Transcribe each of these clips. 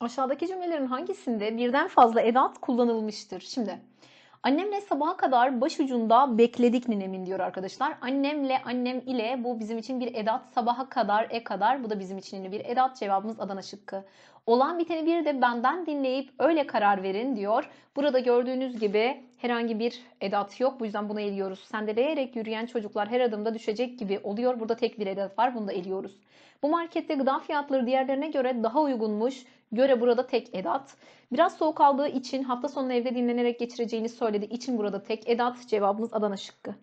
Aşağıdaki cümlelerin hangisinde birden fazla edat kullanılmıştır? Şimdi annemle sabaha kadar başucunda bekledik ninemin diyor arkadaşlar. Annemle annem ile bu bizim için bir edat. Sabaha kadar e kadar bu da bizim için bir edat. Cevabımız Adana şıkkı. Olan biteni bir de benden dinleyip öyle karar verin diyor. Burada gördüğünüz gibi herhangi bir edat yok. Bu yüzden buna eliyoruz. Sendeleyerek yürüyen çocuklar her adımda düşecek gibi oluyor. Burada tek bir edat var. Bunu da eliyoruz. Bu markette gıda fiyatları diğerlerine göre daha uygunmuş göre burada tek edat. Biraz soğuk aldığı için hafta sonu evde dinlenerek geçireceğini söyledi için burada tek edat. Cevabımız Adana şıkkı.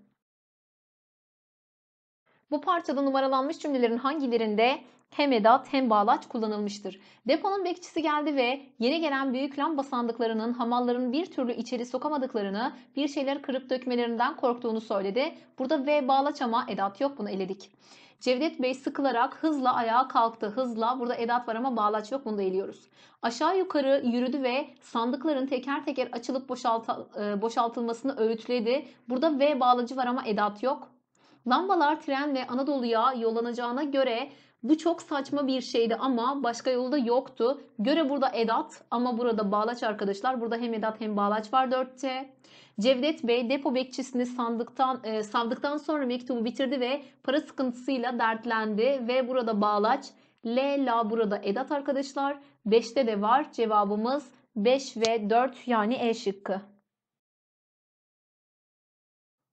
Bu parçada numaralanmış cümlelerin hangilerinde hem edat hem bağlaç kullanılmıştır. Deponun bekçisi geldi ve yeni gelen büyük lamba sandıklarının hamalların bir türlü içeri sokamadıklarını, bir şeyler kırıp dökmelerinden korktuğunu söyledi. Burada ve bağlaç ama edat yok bunu eledik. Cevdet Bey sıkılarak hızla ayağa kalktı. Hızla burada edat var ama bağlaç yok bunu da eliyoruz. Aşağı yukarı yürüdü ve sandıkların teker teker açılıp e, boşaltılmasını öğütledi. Burada V bağlacı var ama edat yok. Lambalar tren ve Anadolu'ya yollanacağına göre bu çok saçma bir şeydi ama başka yolda yoktu. Göre burada edat ama burada bağlaç arkadaşlar. Burada hem edat hem bağlaç var 4'te. Cevdet Bey depo bekçisini sandıktan e, savdıktan sonra mektubu bitirdi ve para sıkıntısıyla dertlendi ve burada bağlaç L la burada edat arkadaşlar. 5'te de var. Cevabımız 5 ve 4 yani E şıkkı.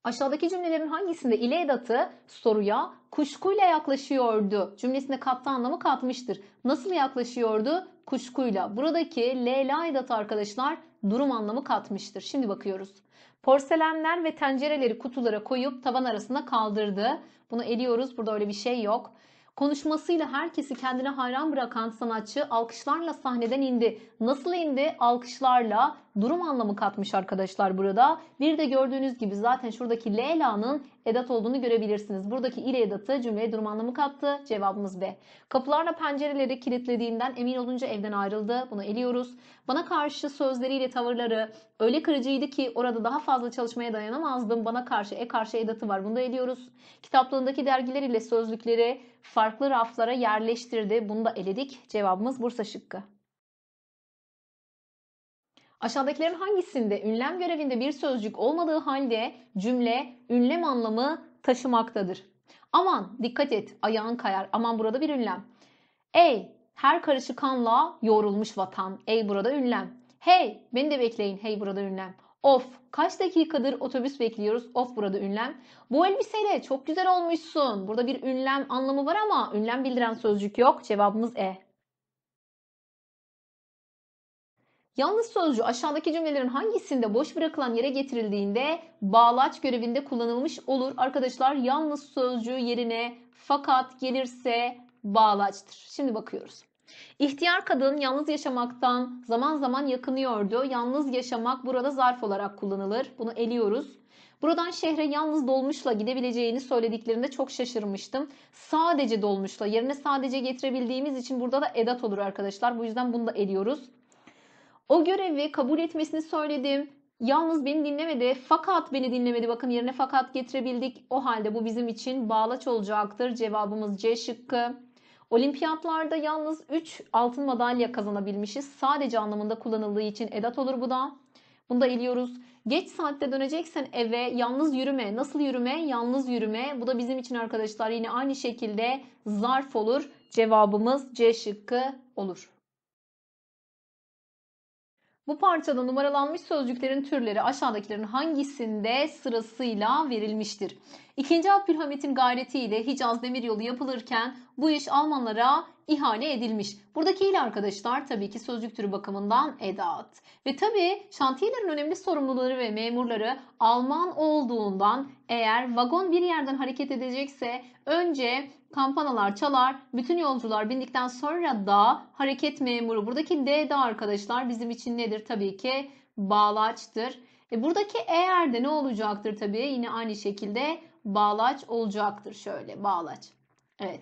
Aşağıdaki cümlelerin hangisinde ile edatı soruya kuşkuyla yaklaşıyordu cümlesinde kaptı anlamı katmıştır. Nasıl yaklaşıyordu? Kuşkuyla. Buradaki Leyla edat arkadaşlar durum anlamı katmıştır. Şimdi bakıyoruz. Porselenler ve tencereleri kutulara koyup tavan arasında kaldırdı. Bunu eliyoruz. Burada öyle bir şey yok. Konuşmasıyla herkesi kendine hayran bırakan sanatçı alkışlarla sahneden indi. Nasıl indi? Alkışlarla durum anlamı katmış arkadaşlar burada. Bir de gördüğünüz gibi zaten şuradaki Leyla'nın edat olduğunu görebilirsiniz. Buradaki ile edatı cümleye durum anlamı kattı. Cevabımız B. Kapılarla pencereleri kilitlediğinden emin olunca evden ayrıldı. Bunu eliyoruz. Bana karşı sözleriyle tavırları öyle kırıcıydı ki orada daha fazla çalışmaya dayanamazdım. Bana karşı e karşı edatı var. Bunu da eliyoruz. Kitaplığındaki dergiler ile sözlükleri farklı raflara yerleştirdi. Bunu da eledik. Cevabımız Bursa şıkkı. Aşağıdakilerin hangisinde ünlem görevinde bir sözcük olmadığı halde cümle ünlem anlamı taşımaktadır? Aman dikkat et ayağın kayar. Aman burada bir ünlem. Ey her karışı kanla yoğrulmuş vatan. Ey burada ünlem. Hey beni de bekleyin. Hey burada ünlem. Of kaç dakikadır otobüs bekliyoruz. Of burada ünlem. Bu elbiseyle çok güzel olmuşsun. Burada bir ünlem anlamı var ama ünlem bildiren sözcük yok. Cevabımız E. Yalnız sözcü aşağıdaki cümlelerin hangisinde boş bırakılan yere getirildiğinde bağlaç görevinde kullanılmış olur? Arkadaşlar yalnız sözcü yerine fakat gelirse bağlaçtır. Şimdi bakıyoruz. İhtiyar kadın yalnız yaşamaktan zaman zaman yakınıyordu. Yalnız yaşamak burada zarf olarak kullanılır. Bunu eliyoruz. Buradan şehre yalnız dolmuşla gidebileceğini söylediklerinde çok şaşırmıştım. Sadece dolmuşla yerine sadece getirebildiğimiz için burada da edat olur arkadaşlar. Bu yüzden bunu da eliyoruz. O görevi kabul etmesini söyledim. Yalnız beni dinlemedi. Fakat beni dinlemedi. Bakın yerine fakat getirebildik. O halde bu bizim için bağlaç olacaktır. Cevabımız C şıkkı. Olimpiyatlarda yalnız 3 altın madalya kazanabilmişiz. Sadece anlamında kullanıldığı için edat olur bu da. Bunu da eliyoruz. Geç saatte döneceksen eve yalnız yürüme. Nasıl yürüme? Yalnız yürüme. Bu da bizim için arkadaşlar yine aynı şekilde zarf olur. Cevabımız C şıkkı olur. Bu parçada numaralanmış sözcüklerin türleri aşağıdakilerin hangisinde sırasıyla verilmiştir? 2. Abdülhamit'in gayretiyle Hicaz Demiryolu yapılırken bu iş Almanlara ihale edilmiş. Buradaki il arkadaşlar tabii ki sözcük türü bakımından edat. Ve tabii şantiyelerin önemli sorumluları ve memurları Alman olduğundan eğer vagon bir yerden hareket edecekse önce kampanalar çalar, bütün yolcular bindikten sonra da hareket memuru. Buradaki D de arkadaşlar bizim için nedir? Tabii ki bağlaçtır. E buradaki eğer de ne olacaktır tabii? Yine aynı şekilde bağlaç olacaktır şöyle bağlaç. Evet.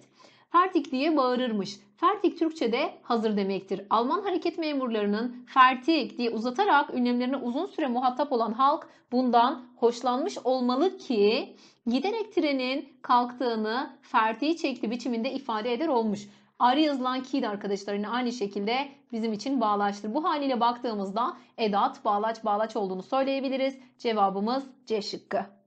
Fertik diye bağırırmış. Fertik Türkçe'de hazır demektir. Alman hareket memurlarının fertik diye uzatarak ünlemlerine uzun süre muhatap olan halk bundan hoşlanmış olmalı ki giderek trenin kalktığını Fertig'i çekti biçiminde ifade eder olmuş. Ayrı yazılan ki de arkadaşlar aynı şekilde bizim için bağlaçtır. Bu haliyle baktığımızda edat, bağlaç, bağlaç olduğunu söyleyebiliriz. Cevabımız C şıkkı.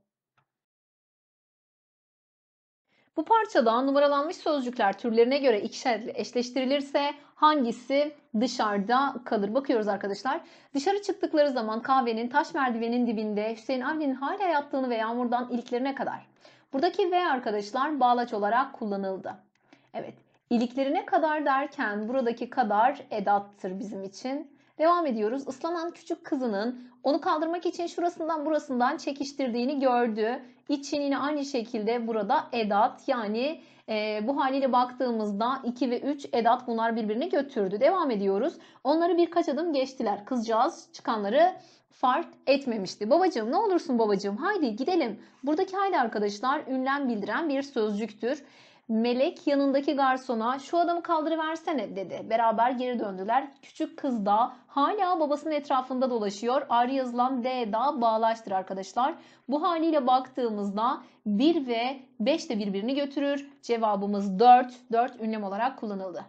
Bu parçada numaralanmış sözcükler türlerine göre ikişer eşleştirilirse hangisi dışarıda kalır? Bakıyoruz arkadaşlar. Dışarı çıktıkları zaman kahvenin taş merdivenin dibinde Hüseyin Avni'nin hala yattığını ve yağmurdan iliklerine kadar. Buradaki ve arkadaşlar bağlaç olarak kullanıldı. Evet iliklerine kadar derken buradaki kadar edattır bizim için. Devam ediyoruz. Islanan küçük kızının onu kaldırmak için şurasından burasından çekiştirdiğini gördü. İçin yine aynı şekilde burada edat yani e, bu haliyle baktığımızda 2 ve 3 edat bunlar birbirini götürdü. Devam ediyoruz. Onları birkaç adım geçtiler. Kızcağız çıkanları fark etmemişti. Babacığım ne olursun babacığım haydi gidelim. Buradaki haydi arkadaşlar ünlem bildiren bir sözcüktür. Melek yanındaki garsona şu adamı kaldırıversene dedi. Beraber geri döndüler. Küçük kız da hala babasının etrafında dolaşıyor. Ayrı yazılan D da bağlaştır arkadaşlar. Bu haliyle baktığımızda 1 ve 5 de birbirini götürür. Cevabımız 4. 4 ünlem olarak kullanıldı.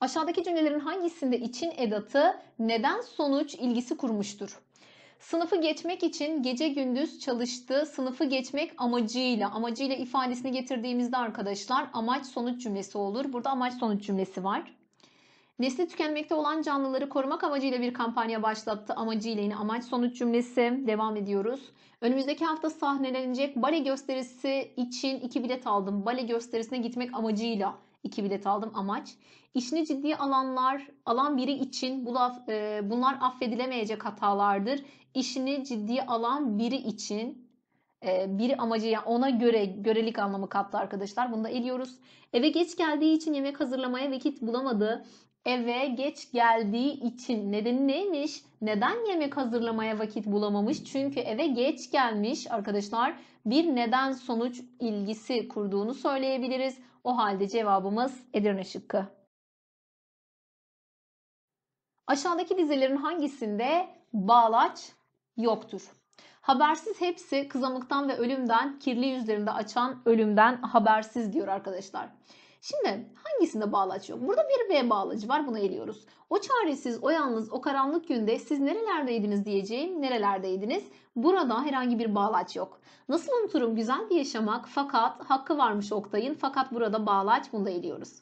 Aşağıdaki cümlelerin hangisinde için edatı neden sonuç ilgisi kurmuştur? Sınıfı geçmek için gece gündüz çalıştı. Sınıfı geçmek amacıyla, amacıyla ifadesini getirdiğimizde arkadaşlar amaç sonuç cümlesi olur. Burada amaç sonuç cümlesi var. Nesli tükenmekte olan canlıları korumak amacıyla bir kampanya başlattı. Amacıyla yine amaç sonuç cümlesi. Devam ediyoruz. Önümüzdeki hafta sahnelenecek bale gösterisi için iki bilet aldım. Bale gösterisine gitmek amacıyla İki bilet aldım amaç. İşini ciddiye alanlar, alan biri için bu laf, e, bunlar affedilemeyecek hatalardır. İşini ciddiye alan biri için e, bir amacı yani ona göre görelik anlamı kattı arkadaşlar. Bunu da eliyoruz. Eve geç geldiği için yemek hazırlamaya vakit bulamadı eve geç geldiği için nedeni neymiş? Neden yemek hazırlamaya vakit bulamamış? Çünkü eve geç gelmiş arkadaşlar. Bir neden sonuç ilgisi kurduğunu söyleyebiliriz. O halde cevabımız Edirne şıkkı. Aşağıdaki dizelerin hangisinde bağlaç yoktur? Habersiz hepsi kızamıktan ve ölümden, kirli yüzlerinde açan ölümden habersiz diyor arkadaşlar. Şimdi hangisinde bağlaç yok? Burada bir B bağlacı var bunu eliyoruz. O çaresiz, o yalnız, o karanlık günde siz nerelerdeydiniz diyeceğim nerelerdeydiniz. Burada herhangi bir bağlaç yok. Nasıl unuturum güzel bir yaşamak fakat hakkı varmış Oktay'ın fakat burada bağlaç bunu da eliyoruz.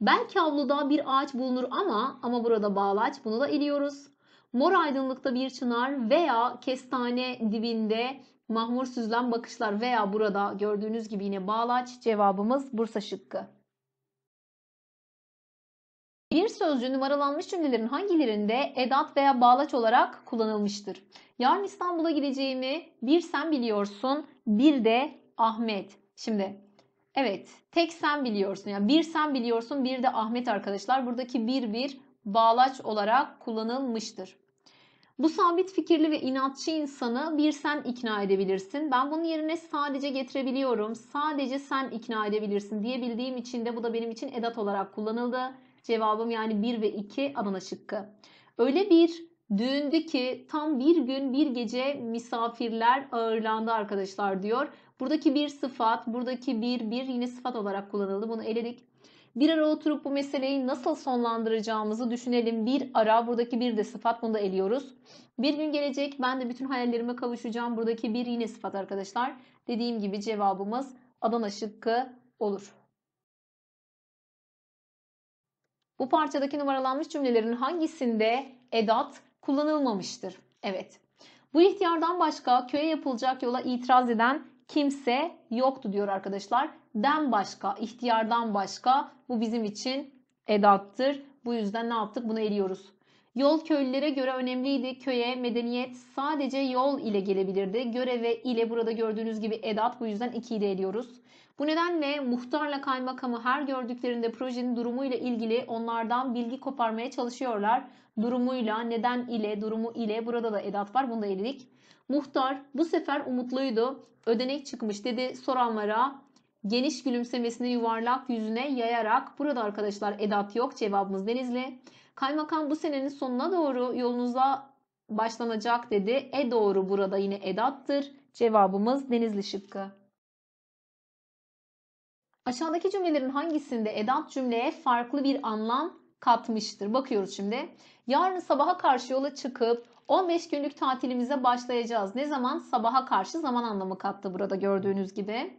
Belki avluda bir ağaç bulunur ama ama burada bağlaç bunu da eliyoruz. Mor aydınlıkta bir çınar veya kestane dibinde mahmur süzlen bakışlar veya burada gördüğünüz gibi yine bağlaç cevabımız Bursa şıkkı sözcüğü numaralanmış cümlelerin hangilerinde edat veya bağlaç olarak kullanılmıştır? Yarın İstanbul'a gideceğimi bir sen biliyorsun, bir de Ahmet. Şimdi evet tek sen biliyorsun. Yani bir sen biliyorsun, bir de Ahmet arkadaşlar. Buradaki bir bir bağlaç olarak kullanılmıştır. Bu sabit fikirli ve inatçı insanı bir sen ikna edebilirsin. Ben bunun yerine sadece getirebiliyorum, sadece sen ikna edebilirsin diyebildiğim için de bu da benim için edat olarak kullanıldı. Cevabım yani 1 ve 2 Adana şıkkı. Öyle bir düğündü ki tam bir gün bir gece misafirler ağırlandı arkadaşlar diyor. Buradaki bir sıfat, buradaki bir bir yine sıfat olarak kullanıldı. Bunu eledik. Bir ara oturup bu meseleyi nasıl sonlandıracağımızı düşünelim. Bir ara buradaki bir de sıfat bunu da eliyoruz. Bir gün gelecek ben de bütün hayallerime kavuşacağım. Buradaki bir yine sıfat arkadaşlar. Dediğim gibi cevabımız Adana şıkkı olur. Bu parçadaki numaralanmış cümlelerin hangisinde edat kullanılmamıştır? Evet. Bu ihtiyardan başka köye yapılacak yola itiraz eden kimse yoktu diyor arkadaşlar. Den başka, ihtiyardan başka bu bizim için edattır. Bu yüzden ne yaptık? Bunu eliyoruz. Yol köylülere göre önemliydi. Köye medeniyet sadece yol ile gelebilirdi. Göreve ile burada gördüğünüz gibi edat bu yüzden 2 ile eliyoruz. Bu nedenle muhtarla kaymakamı her gördüklerinde projenin durumuyla ilgili onlardan bilgi koparmaya çalışıyorlar. Durumuyla, neden ile, durumu ile burada da edat var bunu da eledik. Muhtar bu sefer umutluydu. Ödenek çıkmış dedi soranlara geniş gülümsemesini yuvarlak yüzüne yayarak burada arkadaşlar edat yok cevabımız Denizli. Kaymakam bu senenin sonuna doğru yolunuza başlanacak dedi. E doğru burada yine edattır. Cevabımız Denizli şıkkı. Aşağıdaki cümlelerin hangisinde edat cümleye farklı bir anlam katmıştır? Bakıyoruz şimdi. Yarın sabaha karşı yola çıkıp 15 günlük tatilimize başlayacağız. Ne zaman? Sabaha karşı zaman anlamı kattı burada gördüğünüz gibi.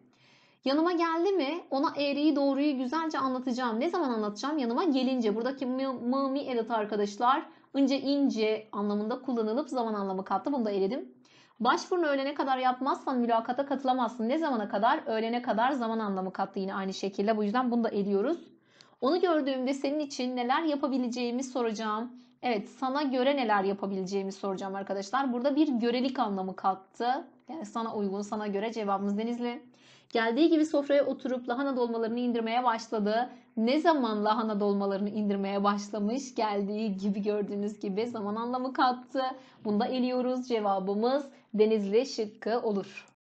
Yanıma geldi mi ona eğriyi doğruyu güzelce anlatacağım. Ne zaman anlatacağım? Yanıma gelince. Buradaki mami edat arkadaşlar ince ince anlamında kullanılıp zaman anlamı kattı. Bunu da eledim. Başvurunu öğlene kadar yapmazsan mülakata katılamazsın. Ne zamana kadar? Öğlene kadar zaman anlamı kattı yine aynı şekilde. Bu yüzden bunu da eliyoruz. Onu gördüğümde senin için neler yapabileceğimi soracağım. Evet sana göre neler yapabileceğimi soracağım arkadaşlar. Burada bir görelik anlamı kattı. Yani sana uygun sana göre cevabımız Denizli. Geldiği gibi sofraya oturup lahana dolmalarını indirmeye başladı. Ne zaman lahana dolmalarını indirmeye başlamış? Geldiği gibi gördüğünüz gibi zaman anlamı kattı. Bunda eliyoruz. Cevabımız Denizli şıkkı olur.